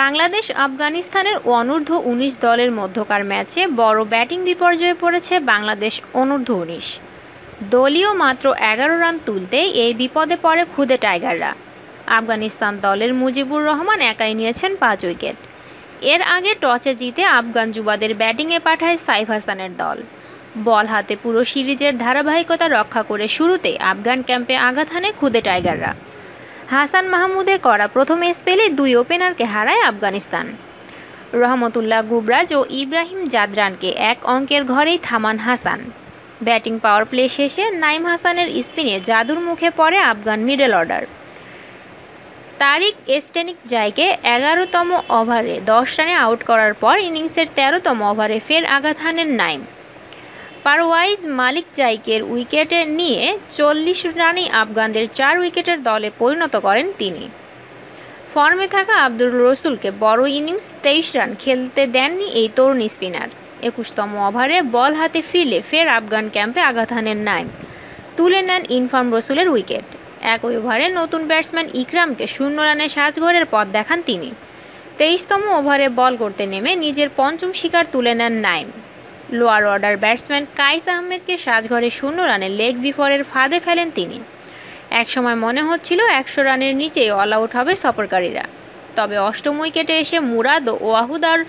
বাংলাদেশ আফগানিস্তানের অনূর্ধ্ব উনিশ দলের মধ্যকার ম্যাচে বড় ব্যাটিং বিপর্যয়ে পড়েছে বাংলাদেশ অনূর্ধ্ব উনিশ দলীয় মাত্র এগারো রান তুলতে এই বিপদে পড়ে খুদে টাইগাররা আফগানিস্তান দলের মুজিবুর রহমান একাই নিয়েছেন পাঁচ উইকেট এর আগে টসে জিতে আফগান যুবাদের ব্যাটিংয়ে পাঠায় সাইফ হাসানের দল বল হাতে পুরো সিরিজের ধারাবাহিকতা রক্ষা করে শুরুতে আফগান ক্যাম্পে আঘাত হানে খুদে টাইগাররা হাসান করা প্রথম স্পেলে দুই ওপেনারকে হারায় আফগানিস্তান রহমতুল্লাহ গুবরাজ ও ইব্রাহিম জাদরানকে এক অঙ্কের ঘরেই থামান হাসান ব্যাটিং পাওয়ার প্লে শেষে নাইম হাসানের স্পিনে জাদুর মুখে পড়ে আফগান মিডল অর্ডার তারিক এস্টেনিক জায়কে এগারোতম ওভারে দশ রানে আউট করার পর ইনিংসের তেরোতম ওভারে ফের আঘাত হানেন নাইম পারওয়াইজ মালিক জাইকের উইকেটে নিয়ে চল্লিশ রানই আফগানদের চার উইকেটের দলে পরিণত করেন তিনি ফর্মে থাকা আব্দুল রসুলকে বড় ইনিংস তেইশ রান খেলতে দেননি এই তরুণ স্পিনার একুশতম ওভারে বল হাতে ফিরলে ফের আফগান ক্যাম্পে আঘাত হানেন নাইম তুলে নেন ইনফর্ম রসুলের উইকেট এক ওভারে নতুন ব্যাটসম্যান ইকরামকে শূন্য রানে সাজঘরের পথ দেখান তিনি তেইশতম ওভারে বল করতে নেমে নিজের পঞ্চম শিকার তুলে নেন Naim lower order batsman Qais আহমেদকে সাজঘরে শূন্য রানে লেগ বিফরের ফাঁদে ফেলেন তিনি একসময় মনে হচ্ছিল একশো রানের নিচেই অল আউট হবে সফরকারীরা তবে অষ্টম উইকেটে এসে মুরাদ ও ওয়াহুদার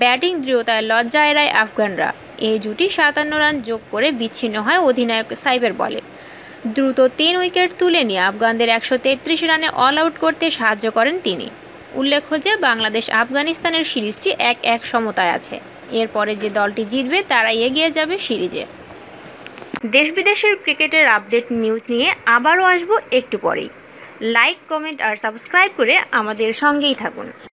ব্যাটিং দৃঢ়তায় লজ্জা এড়ায় আফগানরা এই জুটি সাতান্ন রান যোগ করে বিচ্ছিন্ন হয় অধিনায়ক সাইবের বলে দ্রুত তিন উইকেট তুলে নিয়ে আফগানদের একশো তেত্রিশ রানে অল আউট করতে সাহায্য করেন তিনি উল্লেখ্য যে বাংলাদেশ আফগানিস্তানের সিরিজটি এক এক সমতায় আছে এরপরে যে দলটি জিতবে তারা এগিয়ে যাবে সিরিজে দেশ বিদেশের ক্রিকেটের আপডেট নিউজ নিয়ে আবারও আসবো একটু পরেই লাইক কমেন্ট আর সাবস্ক্রাইব করে আমাদের সঙ্গেই থাকুন